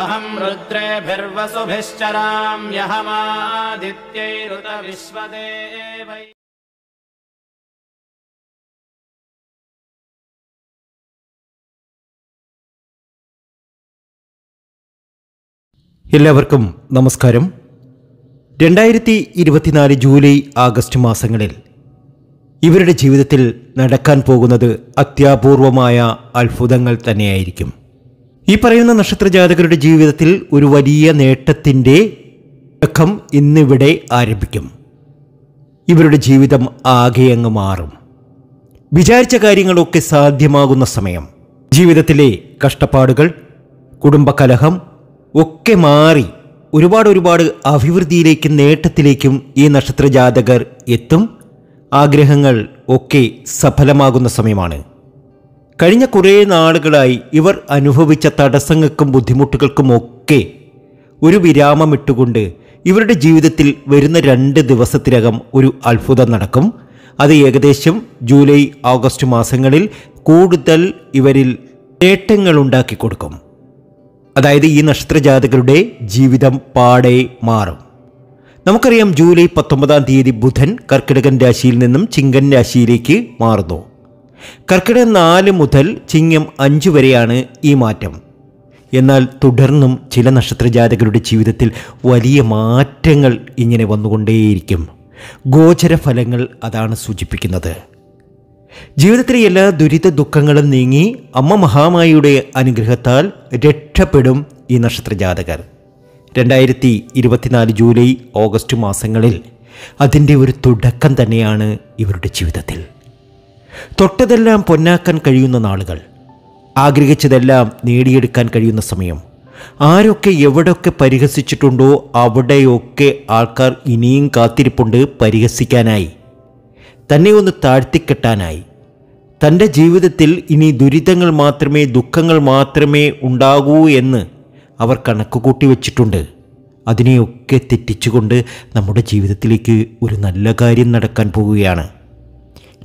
अहम् रुद्रेभिर्वसुभिश्चराम्यहमादित्यैरुत विश्वदेवै എല്ലാവർക്കും നമസ്കാരം രണ്ടായിരത്തി ഇരുപത്തിനാല് ജൂലൈ ആഗസ്റ്റ് മാസങ്ങളിൽ ഇവരുടെ ജീവിതത്തിൽ നടക്കാൻ പോകുന്നത് അത്യാപൂർവമായ അത്ഭുതങ്ങൾ തന്നെയായിരിക്കും ഈ പറയുന്ന നക്ഷത്ര ജാതകരുടെ ജീവിതത്തിൽ ഒരു വലിയ നേട്ടത്തിൻ്റെ ഘം ഇന്നിവിടെ ആരംഭിക്കും ഇവരുടെ ജീവിതം ആകെ അങ്ങ് മാറും വിചാരിച്ച കാര്യങ്ങളൊക്കെ സാധ്യമാകുന്ന സമയം ജീവിതത്തിലെ കഷ്ടപ്പാടുകൾ കുടുംബകലഹം ഒക്കെ മാറി ഒരുപാട് ഒരുപാട് അഭിവൃദ്ധിയിലേക്കും നേട്ടത്തിലേക്കും ഈ നക്ഷത്ര ജാതകർ എത്തും ആഗ്രഹങ്ങൾ ഒക്കെ സഫലമാകുന്ന സമയമാണ് കഴിഞ്ഞ കുറേ നാളുകളായി ഇവർ അനുഭവിച്ച തടസ്സങ്ങൾക്കും ബുദ്ധിമുട്ടുകൾക്കും ഒക്കെ ഒരു വിരാമമിട്ടുകൊണ്ട് ഇവരുടെ ജീവിതത്തിൽ വരുന്ന രണ്ട് ദിവസത്തിനകം ഒരു അത്ഭുതം നടക്കും അത് ഏകദേശം ജൂലൈ ഓഗസ്റ്റ് മാസങ്ങളിൽ കൂടുതൽ ഇവരിൽ നേട്ടങ്ങൾ ഉണ്ടാക്കി കൊടുക്കും അതായത് ഈ നക്ഷത്രജാതകളുടെ ജീവിതം പാടെ മാറും നമുക്കറിയാം ജൂലൈ പത്തൊമ്പതാം തീയതി ബുധൻ കർക്കിടകൻ രാശിയിൽ നിന്നും ചിങ്കൻ രാശിയിലേക്ക് മാറുന്നു കർക്കിടകൻ നാല് മുതൽ ചിങ്ങം അഞ്ച് വരെയാണ് ഈ മാറ്റം എന്നാൽ തുടർന്നും ചില നക്ഷത്രജാതകരുടെ ജീവിതത്തിൽ വലിയ മാറ്റങ്ങൾ ഇങ്ങനെ വന്നുകൊണ്ടേയിരിക്കും ഗോചര ഫലങ്ങൾ അതാണ് സൂചിപ്പിക്കുന്നത് ജീവിതത്തിലെ എല്ലാ ദുരിത ദുഃഖങ്ങളും നീങ്ങി അമ്മ മഹാമായിയുടെ അനുഗ്രഹത്താൽ രക്ഷപ്പെടും ഈ നക്ഷത്രജാതകർ രണ്ടായിരത്തി ഇരുപത്തിനാല് ജൂലൈ ഓഗസ്റ്റ് മാസങ്ങളിൽ അതിൻ്റെ ഒരു തുടക്കം തന്നെയാണ് ഇവരുടെ ജീവിതത്തിൽ തൊട്ടതെല്ലാം പൊന്നാക്കാൻ കഴിയുന്ന നാളുകൾ ആഗ്രഹിച്ചതെല്ലാം നേടിയെടുക്കാൻ കഴിയുന്ന സമയം ആരൊക്കെ എവിടെയൊക്കെ പരിഹസിച്ചിട്ടുണ്ടോ അവിടെയൊക്കെ ആൾക്കാർ ഇനിയും കാത്തിരിപ്പുണ്ട് പരിഹസിക്കാനായി തന്നെ ഒന്ന് താഴ്ത്തിക്കെട്ടാനായി തൻ്റെ ജീവിതത്തിൽ ഇനി ദുരിതങ്ങൾ മാത്രമേ ദുഃഖങ്ങൾ മാത്രമേ ഉണ്ടാകൂ എന്ന് അവർ കണക്കുകൂട്ടി വച്ചിട്ടുണ്ട് അതിനെയൊക്കെ തെറ്റിച്ചുകൊണ്ട് നമ്മുടെ ജീവിതത്തിലേക്ക് ഒരു നല്ല കാര്യം നടക്കാൻ പോവുകയാണ്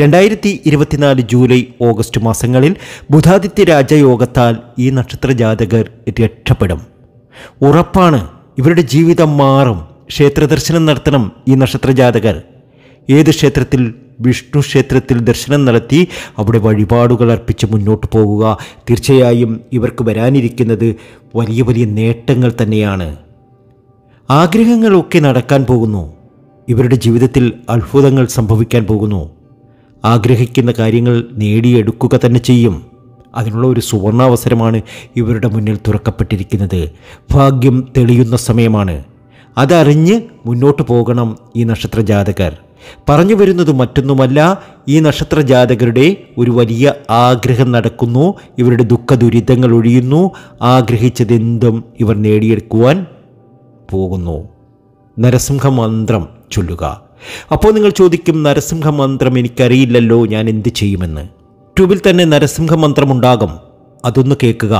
രണ്ടായിരത്തി ഇരുപത്തിനാല് ജൂലൈ ഓഗസ്റ്റ് മാസങ്ങളിൽ ബുധാദിത്യ രാജയോഗത്താൽ ഈ നക്ഷത്ര ജാതകർ രക്ഷപ്പെടും ഉറപ്പാണ് ഇവരുടെ ജീവിതം മാറും ക്ഷേത്രദർശനം നടത്തണം ഈ നക്ഷത്ര ജാതകർ ഏത് ക്ഷേത്രത്തിൽ വിഷ്ണു ക്ഷേത്രത്തിൽ ദർശനം നടത്തി അവിടെ വഴിപാടുകൾ അർപ്പിച്ച് മുന്നോട്ട് പോകുക തീർച്ചയായും ഇവർക്ക് വരാനിരിക്കുന്നത് വലിയ വലിയ നേട്ടങ്ങൾ തന്നെയാണ് ആഗ്രഹങ്ങളൊക്കെ നടക്കാൻ പോകുന്നു ഇവരുടെ ജീവിതത്തിൽ അത്ഭുതങ്ങൾ സംഭവിക്കാൻ പോകുന്നു ആഗ്രഹിക്കുന്ന കാര്യങ്ങൾ നേടിയെടുക്കുക തന്നെ ചെയ്യും അതിനുള്ള ഒരു സുവർണാവസരമാണ് ഇവരുടെ മുന്നിൽ തുറക്കപ്പെട്ടിരിക്കുന്നത് ഭാഗ്യം തെളിയുന്ന സമയമാണ് അതറിഞ്ഞ് മുന്നോട്ട് പോകണം ഈ നക്ഷത്ര ജാതകർ പറഞ്ഞു വരുന്നത് മറ്റൊന്നുമല്ല ഈ നക്ഷത്ര ജാതകരുടെ ഒരു വലിയ ആഗ്രഹം നടക്കുന്നു ഇവരുടെ ദുഃഖ ദുരിതങ്ങൾ ഒഴിയുന്നു ആഗ്രഹിച്ചതെന്തും ഇവർ നേടിയെടുക്കുവാൻ പോകുന്നു നരസിംഹ മന്ത്രം ചൊല്ലുക അപ്പോൾ നിങ്ങൾ ചോദിക്കും നരസിംഹ മന്ത്രം എനിക്കറിയില്ലല്ലോ ഞാൻ എന്ത് ചെയ്യുമെന്ന് ട്യൂബിൽ തന്നെ നരസിംഹ മന്ത്രം ഉണ്ടാകും അതൊന്ന് കേൾക്കുക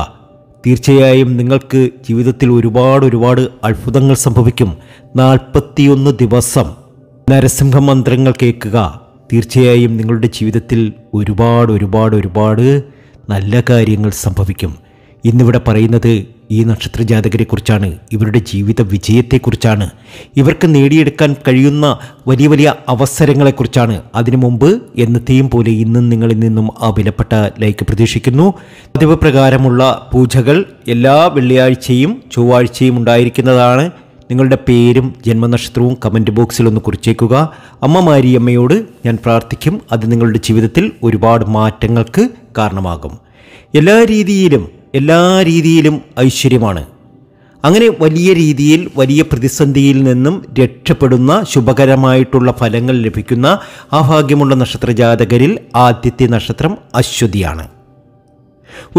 തീർച്ചയായും നിങ്ങൾക്ക് ജീവിതത്തിൽ ഒരുപാട് ഒരുപാട് അത്ഭുതങ്ങൾ സംഭവിക്കും നാൽപ്പത്തിയൊന്ന് ദിവസം നരസിംഹ മന്ത്രങ്ങൾ കേൾക്കുക തീർച്ചയായും നിങ്ങളുടെ ജീവിതത്തിൽ ഒരുപാട് ഒരുപാട് ഒരുപാട് നല്ല കാര്യങ്ങൾ സംഭവിക്കും ഇന്നിവിടെ പറയുന്നത് ഈ നക്ഷത്ര ജാതകരെക്കുറിച്ചാണ് ഇവരുടെ ജീവിത വിജയത്തെക്കുറിച്ചാണ് ഇവർക്ക് നേടിയെടുക്കാൻ കഴിയുന്ന വലിയ വലിയ അവസരങ്ങളെക്കുറിച്ചാണ് അതിനു മുമ്പ് എന്നത്തെയും പോലെ ഇന്നും നിങ്ങളിൽ നിന്നും ആ വിലപ്പെട്ട ലൈക്ക് പ്രതീക്ഷിക്കുന്നു പതിവ് പ്രകാരമുള്ള പൂജകൾ എല്ലാ വെള്ളിയാഴ്ചയും ചൊവ്വാഴ്ചയും ഉണ്ടായിരിക്കുന്നതാണ് നിങ്ങളുടെ പേരും ജന്മനക്ഷത്രവും കമൻറ്റ് ബോക്സിൽ ഒന്ന് കുറിച്ചേക്കുക അമ്മ മാരിയമ്മയോട് ഞാൻ പ്രാർത്ഥിക്കും അത് നിങ്ങളുടെ ജീവിതത്തിൽ ഒരുപാട് മാറ്റങ്ങൾക്ക് കാരണമാകും എല്ലാ രീതിയിലും എല്ലാ രീതിയിലും ഐശ്വര്യമാണ് അങ്ങനെ വലിയ രീതിയിൽ വലിയ പ്രതിസന്ധിയിൽ നിന്നും രക്ഷപ്പെടുന്ന ശുഭകരമായിട്ടുള്ള ഫലങ്ങൾ ലഭിക്കുന്ന ആ ഭാഗ്യമുള്ള നക്ഷത്രജാതകരിൽ ആദ്യത്തെ നക്ഷത്രം അശ്വതിയാണ്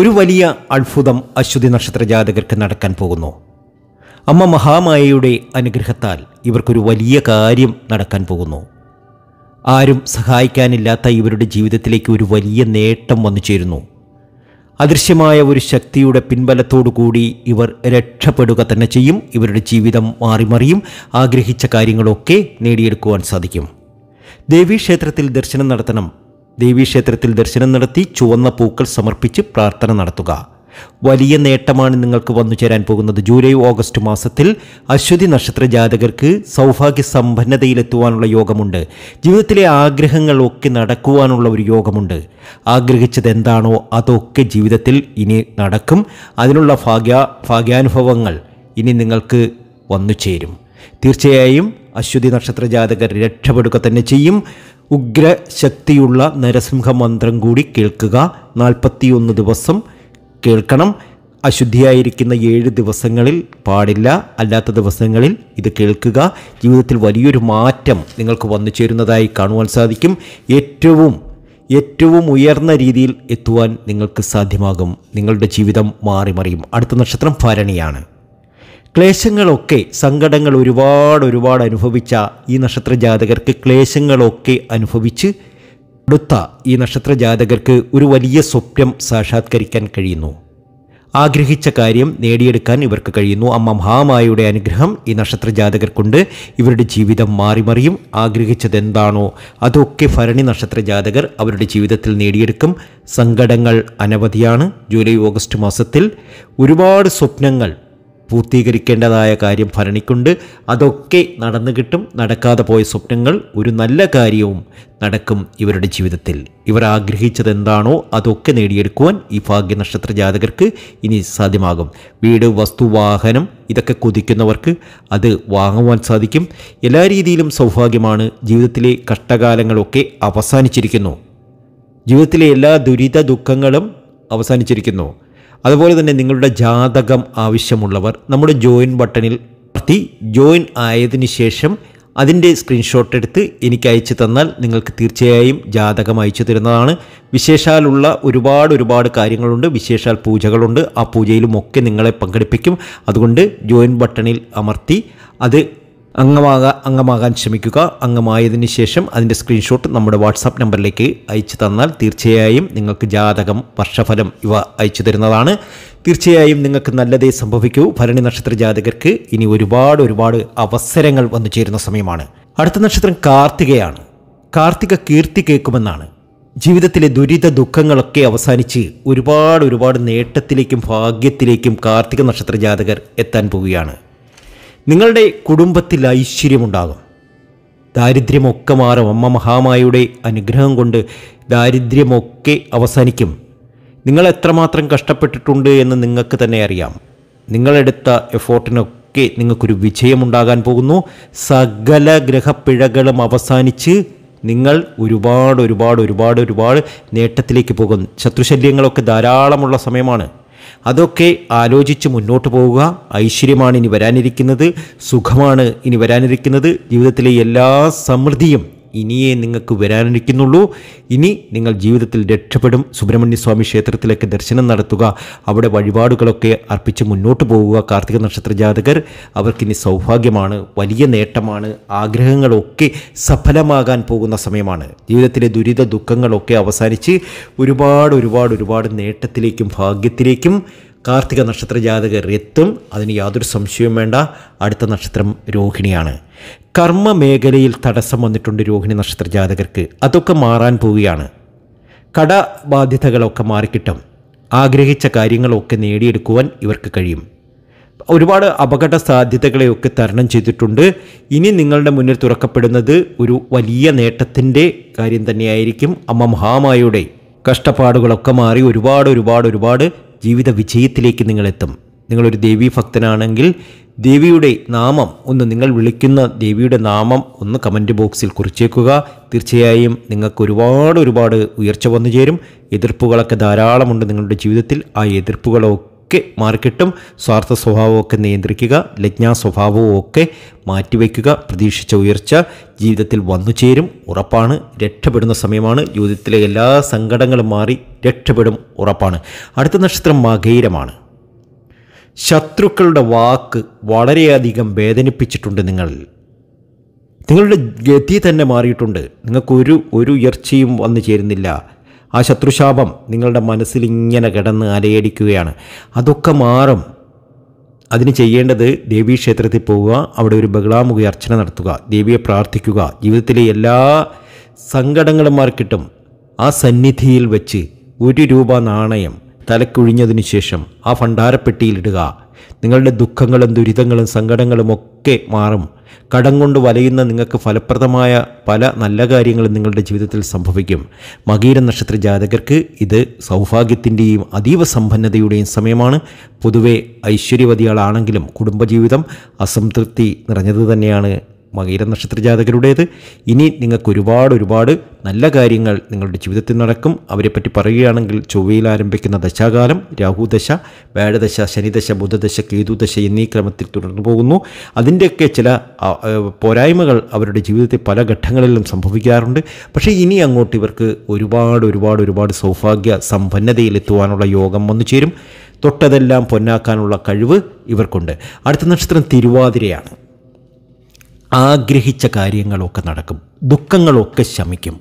ഒരു വലിയ അത്ഭുതം അശ്വതി നക്ഷത്രജാതകർക്ക് നടക്കാൻ പോകുന്നു അമ്മ മഹാമായയുടെ അനുഗ്രഹത്താൽ ഇവർക്കൊരു വലിയ കാര്യം നടക്കാൻ പോകുന്നു ആരും സഹായിക്കാനില്ലാത്ത ഇവരുടെ ജീവിതത്തിലേക്ക് ഒരു വലിയ നേട്ടം വന്നു ചേരുന്നു അദൃശ്യമായ ഒരു ശക്തിയുടെ കൂടി ഇവർ രക്ഷപ്പെടുക തന്നെ ചെയ്യും ഇവരുടെ ജീവിതം മാറിമറിയും ആഗ്രഹിച്ച കാര്യങ്ങളൊക്കെ നേടിയെടുക്കുവാൻ സാധിക്കും ദേവീക്ഷേത്രത്തിൽ ദർശനം നടത്തണം ദേവീക്ഷേത്രത്തിൽ ദർശനം നടത്തി ചുവന്ന പൂക്കൾ സമർപ്പിച്ച് പ്രാർത്ഥന നടത്തുക വലിയ നേട്ടമാണ് നിങ്ങൾക്ക് വന്നു ചേരാൻ പോകുന്നത് ജൂലൈ ഓഗസ്റ്റ് മാസത്തിൽ അശ്വതി നക്ഷത്ര ജാതകർക്ക് സൗഭാഗ്യ സമ്പന്നതയിലെത്തുവാനുള്ള യോഗമുണ്ട് ജീവിതത്തിലെ ആഗ്രഹങ്ങളൊക്കെ നടക്കുവാനുള്ള ഒരു യോഗമുണ്ട് ആഗ്രഹിച്ചത് എന്താണോ അതൊക്കെ ജീവിതത്തിൽ ഇനി നടക്കും അതിനുള്ള ഭാഗ്യ ഭാഗ്യാനുഭവങ്ങൾ ഇനി നിങ്ങൾക്ക് വന്നു ചേരും തീർച്ചയായും അശ്വതി നക്ഷത്ര ജാതകർ രക്ഷപ്പെടുക തന്നെ ചെയ്യും ഉഗ്രശക്തിയുള്ള നരസിംഹ മന്ത്രം കൂടി കേൾക്കുക നാൽപ്പത്തിയൊന്ന് ദിവസം കേൾക്കണം അശുദ്ധിയായിരിക്കുന്ന ഏഴ് ദിവസങ്ങളിൽ പാടില്ല അല്ലാത്ത ദിവസങ്ങളിൽ ഇത് കേൾക്കുക ജീവിതത്തിൽ വലിയൊരു മാറ്റം നിങ്ങൾക്ക് വന്നു ചേരുന്നതായി കാണുവാൻ സാധിക്കും ഏറ്റവും ഏറ്റവും ഉയർന്ന രീതിയിൽ എത്തുവാൻ നിങ്ങൾക്ക് സാധ്യമാകും നിങ്ങളുടെ ജീവിതം മാറിമറിയും അടുത്ത നക്ഷത്രം ഭരണിയാണ് ക്ലേശങ്ങളൊക്കെ സങ്കടങ്ങൾ ഒരുപാട് ഒരുപാട് അനുഭവിച്ച ഈ നക്ഷത്ര ജാതകർക്ക് ക്ലേശങ്ങളൊക്കെ അനുഭവിച്ച് അടുത്ത ഈ നക്ഷത്ര ജാതകർക്ക് ഒരു വലിയ സ്വപ്നം സാക്ഷാത്കരിക്കാൻ കഴിയുന്നു ആഗ്രഹിച്ച കാര്യം നേടിയെടുക്കാൻ ഇവർക്ക് കഴിയുന്നു അമ്മ മഹാമായയുടെ അനുഗ്രഹം ഈ നക്ഷത്ര ജാതകർക്കുണ്ട് ഇവരുടെ ജീവിതം മാറിമറിയും ആഗ്രഹിച്ചതെന്താണോ അതൊക്കെ ഭരണി നക്ഷത്ര ജാതകർ അവരുടെ ജീവിതത്തിൽ നേടിയെടുക്കും സങ്കടങ്ങൾ അനവധിയാണ് ജൂലൈ ഓഗസ്റ്റ് മാസത്തിൽ ഒരുപാട് സ്വപ്നങ്ങൾ പൂർത്തീകരിക്കേണ്ടതായ കാര്യം ഭരണിക്കുണ്ട് അതൊക്കെ നടന്നു കിട്ടും നടക്കാതെ പോയ സ്വപ്നങ്ങൾ ഒരു നല്ല കാര്യവും നടക്കും ഇവരുടെ ജീവിതത്തിൽ ഇവർ ആഗ്രഹിച്ചത് എന്താണോ അതൊക്കെ നേടിയെടുക്കുവാൻ ഈ ഭാഗ്യനക്ഷത്ര ജാതകർക്ക് ഇനി സാധ്യമാകും വീട് വസ്തു വാഹനം ഇതൊക്കെ കൊതിക്കുന്നവർക്ക് അത് വാങ്ങുവാൻ സാധിക്കും എല്ലാ രീതിയിലും സൗഭാഗ്യമാണ് ജീവിതത്തിലെ കഷ്ടകാലങ്ങളൊക്കെ അവസാനിച്ചിരിക്കുന്നു ജീവിതത്തിലെ എല്ലാ ദുരിത ദുഃഖങ്ങളും അവസാനിച്ചിരിക്കുന്നു അതുപോലെ തന്നെ നിങ്ങളുടെ ജാതകം ആവശ്യമുള്ളവർ നമ്മുടെ ജോയിൻ ബട്ടണിൽ അമർത്തി ജോയിൻ ആയതിന് ശേഷം അതിൻ്റെ സ്ക്രീൻഷോട്ട് എടുത്ത് എനിക്ക് അയച്ചു തന്നാൽ നിങ്ങൾക്ക് തീർച്ചയായും ജാതകം അയച്ചു തരുന്നതാണ് വിശേഷാലുള്ള ഒരുപാട് ഒരുപാട് കാര്യങ്ങളുണ്ട് വിശേഷാൽ പൂജകളുണ്ട് ആ പൂജയിലുമൊക്കെ നിങ്ങളെ പങ്കെടുപ്പിക്കും അതുകൊണ്ട് ജോയിൻ ബട്ടണിൽ അമർത്തി അത് അംഗമാകാ അംഗമാകാൻ ശ്രമിക്കുക അംഗമായതിന് ശേഷം അതിൻ്റെ സ്ക്രീൻഷോട്ട് നമ്മുടെ വാട്സാപ്പ് നമ്പറിലേക്ക് അയച്ചു തന്നാൽ തീർച്ചയായും നിങ്ങൾക്ക് ജാതകം വർഷഫലം ഇവ അയച്ചു തരുന്നതാണ് തീർച്ചയായും നിങ്ങൾക്ക് നല്ലതേ സംഭവിക്കൂ ഭരണി നക്ഷത്ര ജാതകർക്ക് ഇനി ഒരുപാട് ഒരുപാട് അവസരങ്ങൾ വന്നു ചേരുന്ന സമയമാണ് അടുത്ത നക്ഷത്രം കാർത്തികയാണ് കാർത്തിക കീർത്തി കേൾക്കുമെന്നാണ് ജീവിതത്തിലെ ദുരിത ദുഃഖങ്ങളൊക്കെ അവസാനിച്ച് ഒരുപാട് ഒരുപാട് നേട്ടത്തിലേക്കും ഭാഗ്യത്തിലേക്കും കാർത്തിക നക്ഷത്ര ജാതകർ എത്താൻ പോവുകയാണ് നിങ്ങളുടെ കുടുംബത്തിൽ ഐശ്വര്യമുണ്ടാകും ദാരിദ്ര്യമൊക്കെ മാറും അമ്മ മഹാമായുടെ അനുഗ്രഹം കൊണ്ട് ദാരിദ്ര്യമൊക്കെ അവസാനിക്കും നിങ്ങൾ എത്രമാത്രം കഷ്ടപ്പെട്ടിട്ടുണ്ട് എന്ന് നിങ്ങൾക്ക് തന്നെ അറിയാം നിങ്ങളെടുത്ത എഫോർട്ടിനൊക്കെ നിങ്ങൾക്കൊരു വിജയമുണ്ടാകാൻ പോകുന്നു സകല ഗ്രഹപ്പിഴകളും അവസാനിച്ച് നിങ്ങൾ ഒരുപാട് ഒരുപാട് ഒരുപാട് ഒരുപാട് നേട്ടത്തിലേക്ക് പോകും ശത്രുശല്യങ്ങളൊക്കെ ധാരാളമുള്ള സമയമാണ് അതൊക്കെ ആലോചിച്ച് മുന്നോട്ട് പോവുക ഐശ്വര്യമാണ് ഇനി വരാനിരിക്കുന്നത് സുഖമാണ് ഇനി വരാനിരിക്കുന്നത് ജീവിതത്തിലെ എല്ലാ സമൃദ്ധിയും ഇനിയേ നിങ്ങൾക്ക് വരാനിരിക്കുന്നുള്ളൂ ഇനി നിങ്ങൾ ജീവിതത്തിൽ രക്ഷപ്പെടും സുബ്രഹ്മണ്യ സ്വാമി ക്ഷേത്രത്തിലേക്ക് ദർശനം നടത്തുക അവിടെ വഴിപാടുകളൊക്കെ അർപ്പിച്ച് മുന്നോട്ട് പോവുക കാർത്തിക നക്ഷത്ര ജാതകർ അവർക്കിനി സൗഭാഗ്യമാണ് വലിയ നേട്ടമാണ് ആഗ്രഹങ്ങളൊക്കെ സഫലമാകാൻ പോകുന്ന സമയമാണ് ജീവിതത്തിലെ ദുരിത ദുഃഖങ്ങളൊക്കെ അവസാനിച്ച് ഒരുപാട് ഒരുപാട് ഒരുപാട് നേട്ടത്തിലേക്കും ഭാഗ്യത്തിലേക്കും കാർത്തിക നക്ഷത്ര ജാതകർ എത്തും അതിന് യാതൊരു സംശയവും വേണ്ട അടുത്ത നക്ഷത്രം രോഹിണിയാണ് കർമ്മ മേഖലയിൽ തടസ്സം വന്നിട്ടുണ്ട് രോഹിണി നക്ഷത്ര ജാതകർക്ക് അതൊക്കെ മാറാൻ പോവുകയാണ് ബാധ്യതകളൊക്കെ മാറിക്കിട്ടും ആഗ്രഹിച്ച കാര്യങ്ങളൊക്കെ നേടിയെടുക്കുവാൻ ഇവർക്ക് കഴിയും ഒരുപാട് അപകട സാധ്യതകളെയൊക്കെ തരണം ചെയ്തിട്ടുണ്ട് ഇനി നിങ്ങളുടെ മുന്നിൽ തുറക്കപ്പെടുന്നത് ഒരു വലിയ നേട്ടത്തിൻ്റെ കാര്യം തന്നെയായിരിക്കും അമ്മ മഹാമായുടെ കഷ്ടപ്പാടുകളൊക്കെ മാറി ഒരുപാട് ഒരുപാട് ഒരുപാട് ജീവിത വിജയത്തിലേക്ക് നിങ്ങളെത്തും നിങ്ങളൊരു ദേവീ ഭക്തനാണെങ്കിൽ ദേവിയുടെ നാമം ഒന്ന് നിങ്ങൾ വിളിക്കുന്ന ദേവിയുടെ നാമം ഒന്ന് കമൻറ്റ് ബോക്സിൽ കുറിച്ചേക്കുക തീർച്ചയായും നിങ്ങൾക്ക് ഒരുപാട് ഒരുപാട് ഉയർച്ച വന്നു ചേരും എതിർപ്പുകളൊക്കെ ധാരാളമുണ്ട് നിങ്ങളുടെ ജീവിതത്തിൽ ആ എതിർപ്പുകളൊക്കെ ഒക്കെ മാറിക്കിട്ടും സ്വാർത്ഥ സ്വഭാവമൊക്കെ നിയന്ത്രിക്കുക ലജ്ഞാ സ്വഭാവവും ഒക്കെ മാറ്റിവെക്കുക പ്രതീക്ഷിച്ച ഉയർച്ച ജീവിതത്തിൽ വന്നു ചേരും ഉറപ്പാണ് രക്ഷപ്പെടുന്ന സമയമാണ് ജീവിതത്തിലെ എല്ലാ സങ്കടങ്ങളും മാറി രക്ഷപ്പെടും ഉറപ്പാണ് അടുത്ത നക്ഷത്രം മകൈരമാണ് ശത്രുക്കളുടെ വാക്ക് വളരെയധികം വേദനിപ്പിച്ചിട്ടുണ്ട് നിങ്ങൾ നിങ്ങളുടെ ഗതി തന്നെ മാറിയിട്ടുണ്ട് നിങ്ങൾക്കൊരു ഒരു ഉയർച്ചയും വന്നു ചേരുന്നില്ല ആ ശത്രുശാപം നിങ്ങളുടെ മനസ്സിൽ ഇങ്ങനെ കിടന്ന് അലയടിക്കുകയാണ് അതൊക്കെ മാറും അതിന് ചെയ്യേണ്ടത് ദേവി ക്ഷേത്രത്തിൽ പോവുക അവിടെ ഒരു ബഹളാമുഖി അർച്ചന നടത്തുക ദേവിയെ പ്രാർത്ഥിക്കുക ജീവിതത്തിലെ എല്ലാ സങ്കടങ്ങളും മാർക്കിട്ടും ആ സന്നിധിയിൽ വെച്ച് ഒരു രൂപ നാണയം തലക്കുഴിഞ്ഞതിനു ശേഷം ആ ഭണ്ഡാരപ്പെട്ടിയിലിടുക നിങ്ങളുടെ ദുഃഖങ്ങളും ദുരിതങ്ങളും സങ്കടങ്ങളും ഒക്കെ മാറും കടം കൊണ്ട് വലയുന്ന നിങ്ങൾക്ക് ഫലപ്രദമായ പല നല്ല കാര്യങ്ങളും നിങ്ങളുടെ ജീവിതത്തിൽ സംഭവിക്കും മകീര നക്ഷത്ര ജാതകർക്ക് ഇത് സൗഭാഗ്യത്തിൻ്റെയും അതീവ സമ്പന്നതയുടെയും സമയമാണ് പൊതുവെ ഐശ്വര്യവതികളാണെങ്കിലും കുടുംബജീവിതം അസംതൃപ്തി നിറഞ്ഞത് തന്നെയാണ് മകീര നക്ഷത്ര ജാതകരുടേത് ഇനി നിങ്ങൾക്ക് ഒരുപാട് ഒരുപാട് നല്ല കാര്യങ്ങൾ നിങ്ങളുടെ ജീവിതത്തിൽ നടക്കും പറ്റി പറയുകയാണെങ്കിൽ ചൊവ്വയിൽ ആരംഭിക്കുന്ന ദശാകാലം രാഹുദശ വ്യാഴദശ ശനിദശ ബുധദശ കേതുദശ എന്നീ ക്രമത്തിൽ തുടർന്നു പോകുന്നു അതിൻ്റെയൊക്കെ ചില പോരായ്മകൾ അവരുടെ ജീവിതത്തിൽ പല ഘട്ടങ്ങളിലും സംഭവിക്കാറുണ്ട് പക്ഷേ ഇനി അങ്ങോട്ട് ഇവർക്ക് ഒരുപാട് ഒരുപാട് ഒരുപാട് സൗഭാഗ്യ സമ്പന്നതയിലെത്തുവാനുള്ള യോഗം വന്നു ചേരും തൊട്ടതെല്ലാം പൊന്നാക്കാനുള്ള കഴിവ് ഇവർക്കുണ്ട് അടുത്ത നക്ഷത്രം തിരുവാതിരയാണ് ആഗ്രഹിച്ച കാര്യങ്ങളൊക്കെ നടക്കും ദുഃഖങ്ങളൊക്കെ ശമിക്കും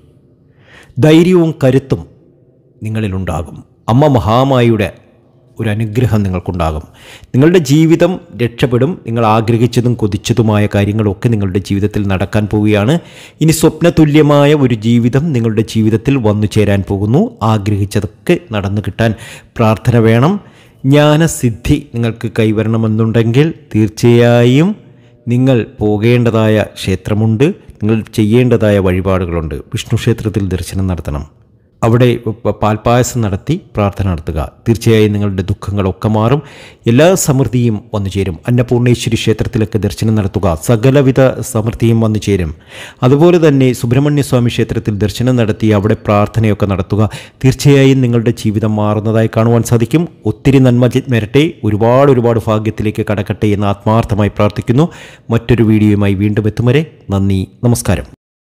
ധൈര്യവും കരുത്തും നിങ്ങളിലുണ്ടാകും അമ്മ മഹാമായിയുടെ ഒരു അനുഗ്രഹം നിങ്ങൾക്കുണ്ടാകും നിങ്ങളുടെ ജീവിതം രക്ഷപ്പെടും നിങ്ങൾ ആഗ്രഹിച്ചതും കൊതിച്ചതുമായ കാര്യങ്ങളൊക്കെ നിങ്ങളുടെ ജീവിതത്തിൽ നടക്കാൻ പോവുകയാണ് ഇനി സ്വപ്നതുല്യമായ ഒരു ജീവിതം നിങ്ങളുടെ ജീവിതത്തിൽ വന്നു ചേരാൻ പോകുന്നു ആഗ്രഹിച്ചതൊക്കെ നടന്നു കിട്ടാൻ പ്രാർത്ഥന വേണം ജ്ഞാനസിദ്ധി നിങ്ങൾക്ക് കൈവരണമെന്നുണ്ടെങ്കിൽ തീർച്ചയായും നിങ്ങൾ പോകേണ്ടതായ ക്ഷേത്രമുണ്ട് നിങ്ങൾ ചെയ്യേണ്ടതായ വഴിപാടുകളുണ്ട് വിഷ്ണു ക്ഷേത്രത്തിൽ ദർശനം നടത്തണം അവിടെ പാൽപായസം നടത്തി പ്രാർത്ഥന നടത്തുക തീർച്ചയായും നിങ്ങളുടെ ദുഃഖങ്ങളൊക്കെ മാറും എല്ലാ സമൃദ്ധിയും വന്നു ചേരും അന്നപൂർണേശ്വരി ക്ഷേത്രത്തിലേക്ക് ദർശനം നടത്തുക സകലവിധ സമൃദ്ധിയും വന്നു ചേരും അതുപോലെ തന്നെ സുബ്രഹ്മണ്യസ്വാമി ക്ഷേത്രത്തിൽ ദർശനം നടത്തി അവിടെ പ്രാർത്ഥനയൊക്കെ നടത്തുക തീർച്ചയായും നിങ്ങളുടെ ജീവിതം മാറുന്നതായി കാണുവാൻ സാധിക്കും ഒത്തിരി നന്മ വരട്ടെ ഒരുപാട് ഒരുപാട് ഭാഗ്യത്തിലേക്ക് കടക്കട്ടെ എന്ന് ആത്മാർത്ഥമായി പ്രാർത്ഥിക്കുന്നു മറ്റൊരു വീഡിയോയുമായി വീണ്ടും എത്തും വരെ നന്ദി നമസ്കാരം